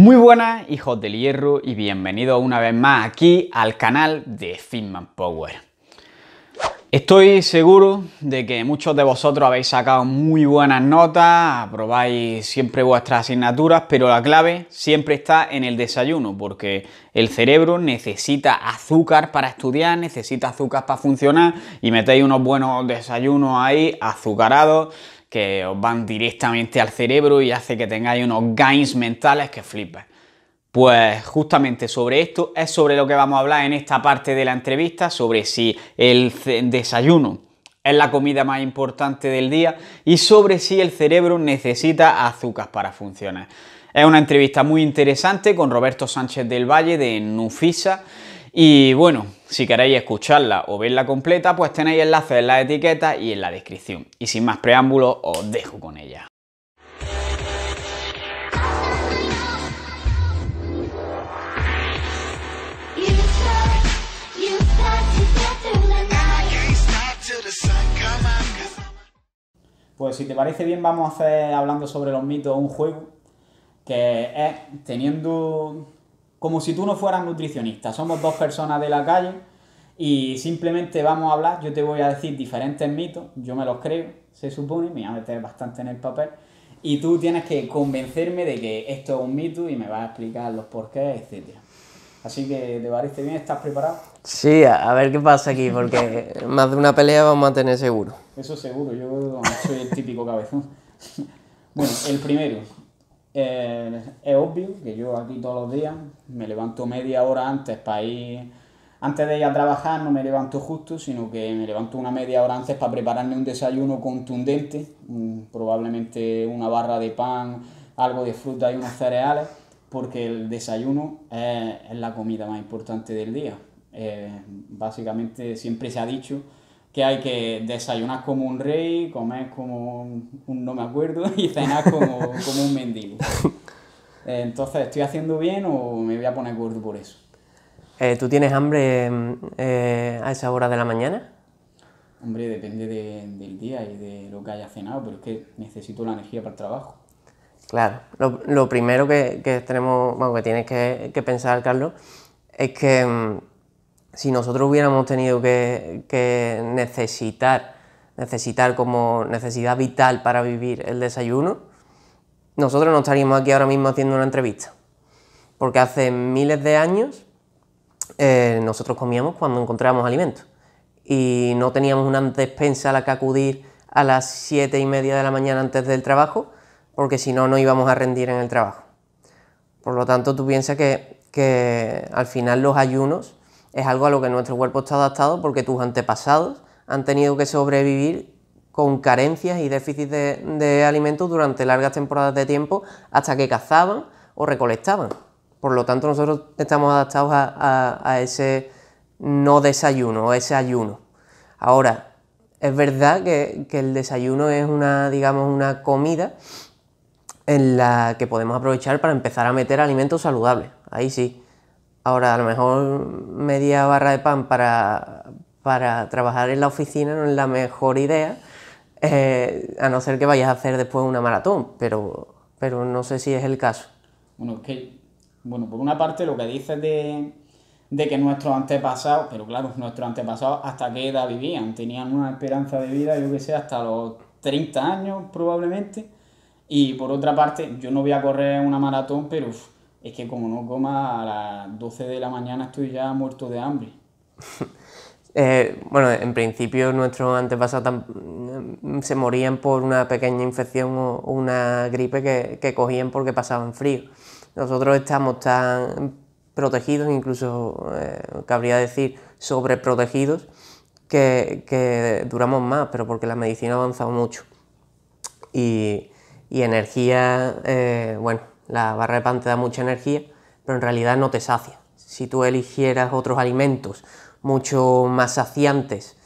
Muy buenas hijos del hierro y bienvenidos una vez más aquí al canal de Fitman Power. Estoy seguro de que muchos de vosotros habéis sacado muy buenas notas, aprobáis siempre vuestras asignaturas, pero la clave siempre está en el desayuno, porque el cerebro necesita azúcar para estudiar, necesita azúcar para funcionar y metéis unos buenos desayunos ahí, azucarados, que os van directamente al cerebro y hace que tengáis unos gains mentales que flipen. Pues justamente sobre esto es sobre lo que vamos a hablar en esta parte de la entrevista, sobre si el desayuno es la comida más importante del día y sobre si el cerebro necesita azúcar para funcionar. Es una entrevista muy interesante con Roberto Sánchez del Valle de Nufisa y bueno, si queréis escucharla o verla completa, pues tenéis enlaces en la etiqueta y en la descripción. Y sin más preámbulos, os dejo con ella. Pues si te parece bien, vamos a hacer hablando sobre los mitos un juego que es teniendo como si tú no fueras nutricionista. Somos dos personas de la calle y simplemente vamos a hablar. Yo te voy a decir diferentes mitos, yo me los creo, se supone, me voy a meter bastante en el papel. Y tú tienes que convencerme de que esto es un mito y me vas a explicar los porqués, etc. Así que, ¿te parece bien? ¿Estás preparado? Sí, a ver qué pasa aquí, porque más de una pelea vamos a tener seguro. Eso seguro, yo soy el típico cabezón. bueno, el primero, eh, es obvio que yo aquí todos los días me levanto media hora antes para ir. Antes de ir a trabajar no me levanto justo, sino que me levanto una media hora antes para prepararme un desayuno contundente, probablemente una barra de pan, algo de fruta y unos cereales, porque el desayuno es, la comida más importante del día. Eh, básicamente siempre se ha dicho que hay que desayunar como un rey, comer como un, no me acuerdo y cenar como, un mendigo. Entonces, ¿estoy haciendo bien o me voy a poner gordo por eso? Eh, ¿Tú tienes hambre mm, eh, a esa hora de la mañana? Hombre, depende del día y de lo que haya cenado, pero es que necesito la energía para el trabajo. Claro, lo, primero que, tenemos, bueno, que tienes que pensar, Carlos, es que mm, si nosotros hubiéramos tenido que, necesitar, necesitar como necesidad vital para vivir el desayuno, nosotros no estaríamos aquí ahora mismo haciendo una entrevista. Porque hace miles de años eh, nosotros comíamos cuando encontrábamos alimentos. Y no teníamos una despensa a la que acudir a las siete y media de la mañana antes del trabajo, porque si no, no íbamos a rendir en el trabajo. Por lo tanto, tú piensas que, que al final los ayunos es algo a lo que nuestro cuerpo está adaptado porque tus antepasados han tenido que sobrevivir con carencias y déficits de, alimentos durante largas temporadas de tiempo hasta que cazaban o recolectaban. Por lo tanto, nosotros estamos adaptados a, ese no desayuno, o ese ayuno. Ahora, es verdad que, que, el desayuno es una, digamos, una comida en la que podemos aprovechar para empezar a meter alimentos saludables. Ahí sí. Ahora, a lo mejor media barra de pan para, trabajar en la oficina no es la mejor idea, eh, a no ser que vayas a hacer después una maratón, pero, pero no sé si es el caso. Bueno, es que, bueno, por una parte lo que dices de, que nuestros antepasados, pero claro, nuestros antepasados hasta qué edad vivían, tenían una esperanza de vida, yo que sé, hasta los 30 años probablemente. Y por otra parte, yo no voy a correr una maratón, pero es que como no coma a las 12 de la mañana estoy ya muerto de hambre. Eh, bueno, en principio nuestros antepasados se morían por una pequeña infección o una gripe que, cogían porque pasaban frío. Nosotros estamos tan protegidos, incluso eh, cabría decir sobreprotegidos, que, duramos más, pero porque la medicina ha avanzado mucho. Y, y energía, eh, bueno, la barra de pan te da mucha energía, pero en realidad no te sacia. Si tú eligieras otros alimentos mucho más saciantes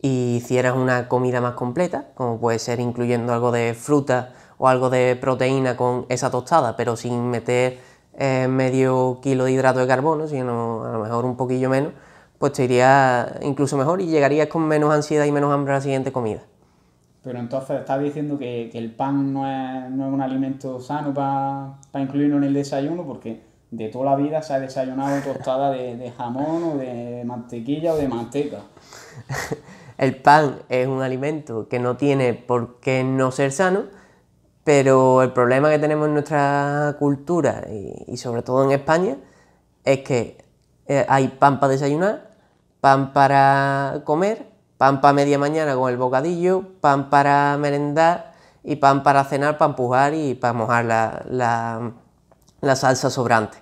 y hicieras una comida más completa, como puede ser incluyendo algo de fruta o algo de proteína con esa tostada, pero sin meter eh, medio kilo de hidrato de carbono, sino a lo mejor un poquillo menos, pues te iría incluso mejor y llegarías con menos ansiedad y menos hambre a la siguiente comida. Pero entonces estás diciendo que, el pan no es, un alimento sano para incluirlo en el desayuno, porque de toda la vida se ha desayunado tostada de, de jamón o de mantequilla o de manteca. El pan es un alimento que no tiene por qué no ser sano, pero el problema que tenemos en nuestra cultura y sobre todo en España es que eh, hay pan para desayunar, pan para comer pan para media mañana con el bocadillo, pan para merendar y pan para cenar, para empujar y para mojar la, salsa sobrante.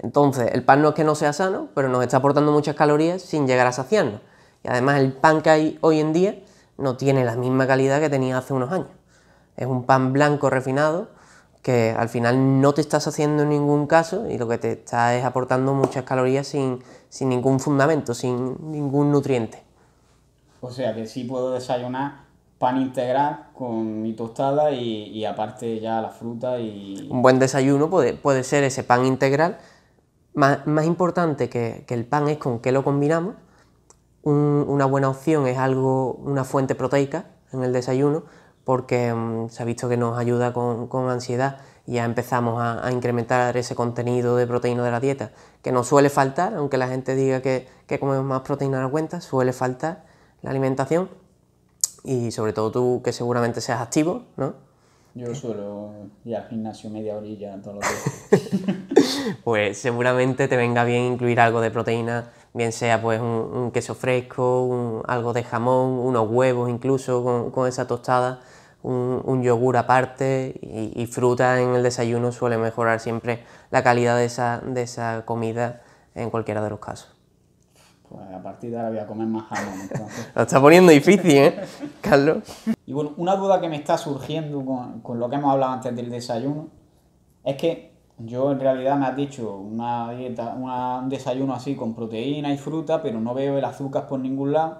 Entonces, el pan no es que no sea sano, pero nos está aportando muchas calorías sin llegar a saciarnos. Y además el pan que hay hoy en día no tiene la misma calidad que tenía hace unos años. Es un pan blanco refinado que al final no te estás haciendo en ningún caso y lo que te está es aportando muchas calorías sin ningún fundamento, sin ningún nutriente. O sea que sí puedo desayunar pan integral con mi tostada y, aparte ya la fruta y... Un buen desayuno puede, puede ser ese pan integral. Más, importante que, el pan es con qué lo combinamos. una buena opción es algo, una fuente proteica en el desayuno porque mm, se ha visto que nos ayuda con, con ansiedad ya empezamos a, incrementar ese contenido de proteína de la dieta, que no suele faltar, aunque la gente diga que, que comemos más proteína a la cuenta, suele faltar la alimentación y sobre todo tú que seguramente seas activo, ¿no? Yo ¿Eh? suelo ir al gimnasio media orilla todos los días. pues seguramente te venga bien incluir algo de proteína, bien sea pues un, queso fresco, un, algo de jamón, unos huevos incluso con, esa tostada, un, yogur aparte y, y, fruta en el desayuno suele mejorar siempre la calidad de esa, de esa comida en cualquiera de los casos. Pues a partir de ahora voy a comer más jamón. Lo está poniendo difícil, ¿eh, Carlos? Y bueno, una duda que me está surgiendo con, lo que hemos hablado antes del desayuno es que yo en realidad me has dicho una dieta, un desayuno así con proteína y fruta, pero no veo el azúcar por ningún lado.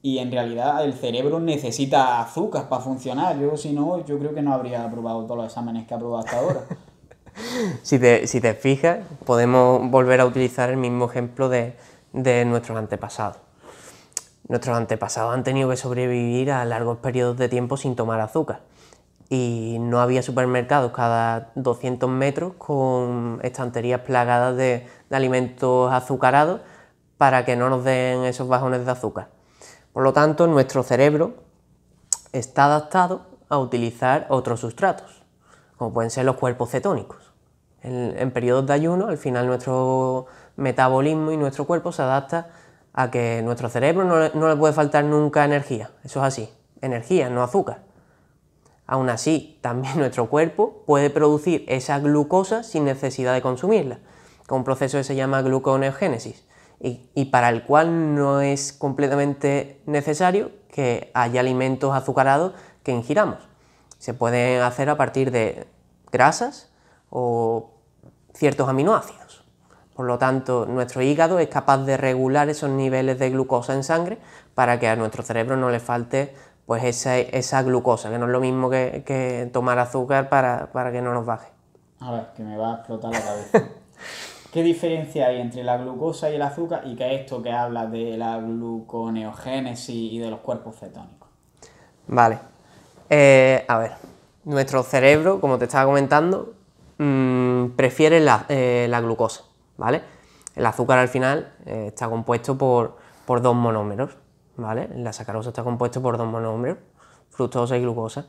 Y en realidad el cerebro necesita azúcar para funcionar. Yo, si no, yo creo que no habría aprobado todos los exámenes que ha aprobado hasta ahora. si te fijas, podemos volver a utilizar el mismo ejemplo de, de nuestros antepasados. Nuestros antepasados han tenido que sobrevivir a largos periodos de tiempo sin tomar azúcar y no había supermercados cada 200 metros con estanterías plagadas de, alimentos azucarados para que no nos den esos bajones de azúcar. Por lo tanto, nuestro cerebro está adaptado a utilizar otros sustratos, como pueden ser los cuerpos cetónicos. en periodos de ayuno, al final nuestro metabolismo y nuestro cuerpo se adapta a que nuestro cerebro no le, puede faltar nunca energía. Eso es así, energía, no azúcar. Aún así, también nuestro cuerpo puede producir esa glucosa sin necesidad de consumirla, con un proceso que se llama gluconeogénesis, y, para el cual no es completamente necesario que haya alimentos azucarados que ingiramos. Se puede hacer a partir de grasas o ciertos aminoácidos. Por lo tanto, nuestro hígado es capaz de regular esos niveles de glucosa en sangre para que a nuestro cerebro no le falte pues esa, glucosa, que no es lo mismo que, tomar azúcar para, que no nos baje. A ver, que me va a explotar la cabeza. ¿Qué diferencia hay entre la glucosa y el azúcar y qué es esto que habla de la gluconeogénesis y de los cuerpos cetónicos? Vale. Eh, a ver, nuestro cerebro, como te estaba comentando, mm, prefiere la eh, glucosa ¿vale? El azúcar al final eh, está compuesto por, dos monómeros, ¿vale? La sacarosa está compuesta por dos monómeros, fructosa y glucosa.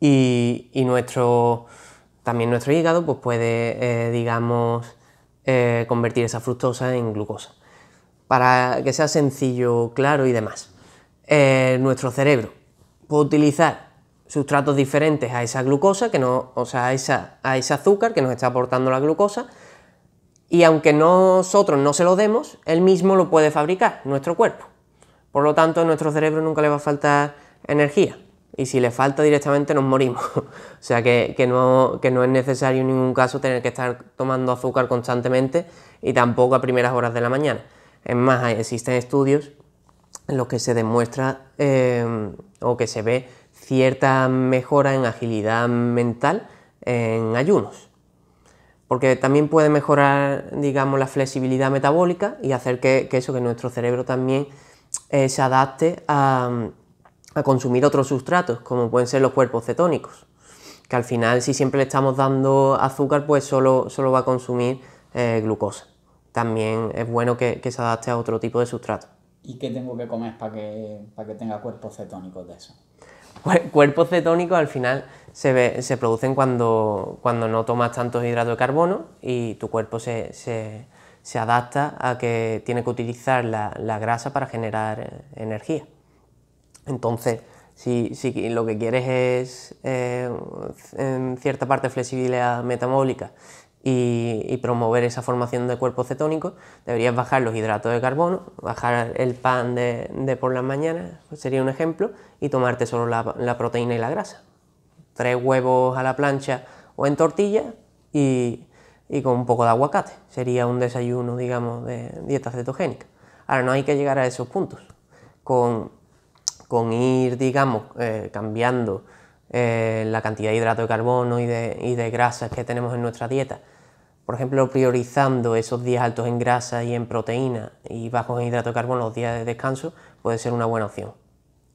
Y, nuestro, también nuestro hígado pues puede, eh, digamos, eh, convertir esa fructosa en glucosa. Para que sea sencillo, claro y demás. nuestro cerebro puede utilizar sustratos diferentes a esa glucosa, que no, o sea, esa, a ese azúcar que nos está aportando la glucosa, y aunque nosotros no se lo demos, él mismo lo puede fabricar, nuestro cuerpo. Por lo tanto, a nuestro cerebro nunca le va a faltar energía. Y si le falta directamente nos morimos. o sea que, que, no, es necesario en ningún caso tener que estar tomando azúcar constantemente y tampoco a primeras horas de la mañana. Es más, existen estudios en los que se demuestra em, o que se ve cierta mejora en agilidad mental en ayunos porque también puede mejorar, digamos, la flexibilidad metabólica y hacer que, eso, que nuestro cerebro también eh, se adapte a, consumir otros sustratos, como pueden ser los cuerpos cetónicos, que al final si siempre le estamos dando azúcar, pues solo, solo va a consumir eh, glucosa. También es bueno que, se adapte a otro tipo de sustrato. ¿Y qué tengo que comer para que, para que tenga cuerpos cetónicos de eso? cuerpos cetónicos al final se, producen cuando, no tomas tantos hidratos de carbono y tu cuerpo se, adapta a que tiene que utilizar la, grasa para generar eh, energía. Entonces, si, lo que quieres es eh, en cierta parte flexibilidad metabólica y, promover esa formación de cuerpos cetónicos, deberías bajar los hidratos de carbono, bajar el pan de, por las mañanas, pues sería un ejemplo, y tomarte solo la, proteína y la grasa. Tres huevos a la plancha o en tortilla y, con un poco de aguacate. Sería un desayuno, digamos, de dieta cetogénica. Ahora no hay que llegar a esos puntos. Con, con ir, digamos, eh, cambiando eh, la cantidad de hidrato de carbono y de, y de grasas que tenemos en nuestra dieta por ejemplo, priorizando esos días altos en grasa y en proteína y bajos en hidrato de carbono los días de descanso, puede ser una buena opción.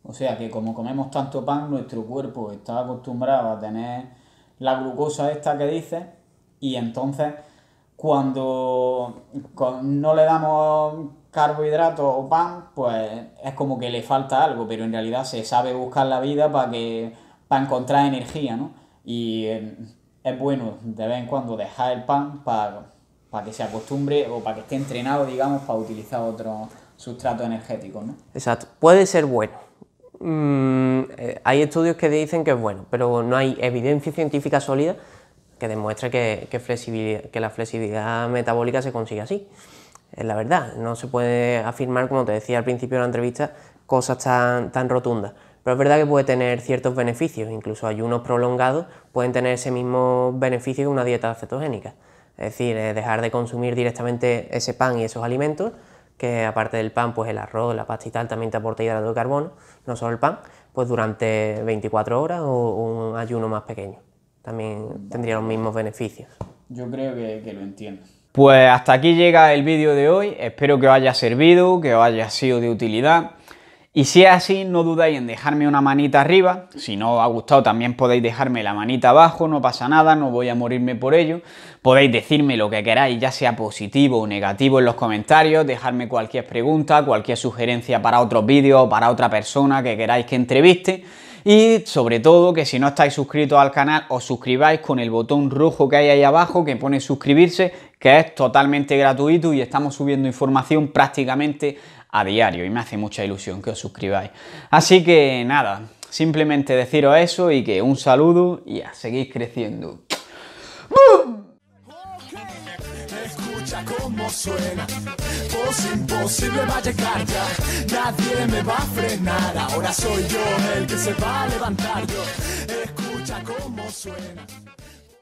O sea que como comemos tanto pan, nuestro cuerpo está acostumbrado a tener la glucosa esta que dice y entonces cuando no le damos carbohidratos o pan, pues es como que le falta algo, pero en realidad se sabe buscar la vida para que para encontrar energía, ¿no? Y eh, es bueno de vez en cuando dejar el pan para, que se acostumbre o para que esté entrenado, digamos, para utilizar otro sustrato energético, ¿no? Exacto. Puede ser bueno. Mm, eh, hay estudios que dicen que es bueno, pero no hay evidencia científica sólida que demuestre que, que, la flexibilidad metabólica se consigue así. Es la verdad, no se puede afirmar, como te decía al principio de la entrevista, cosas tan, tan rotundas. Pero es verdad que puede tener ciertos beneficios, incluso ayunos prolongados pueden tener ese mismo beneficio que una dieta cetogénica. Es decir, dejar de consumir directamente ese pan y esos alimentos, que aparte del pan, pues el arroz, la pasta y tal también te aporta hidratos de carbono, no solo el pan, pues durante 24 horas o un ayuno más pequeño. También tendría los mismos beneficios. Yo creo que, que lo entiendo. Pues hasta aquí llega el vídeo de hoy, espero que os haya servido, que os haya sido de utilidad. Y si es así, no dudáis en dejarme una manita arriba. Si no os ha gustado, también podéis dejarme la manita abajo, no pasa nada, no voy a morirme por ello. Podéis decirme lo que queráis, ya sea positivo o negativo en los comentarios, dejarme cualquier pregunta, cualquier sugerencia para otro vídeo o para otra persona que queráis que entreviste y sobre todo que si no estáis suscritos al canal os suscribáis con el botón rojo que hay ahí abajo que pone suscribirse que es totalmente gratuito y estamos subiendo información prácticamente a diario y me hace mucha ilusión que os suscribáis. Así que nada, simplemente deciros eso y que un saludo y a seguir creciendo. suena. Voz imposible va a llegar ya, nadie me va a frenar. Ahora soy yo el que se va a levantar. Yo escucha como suena.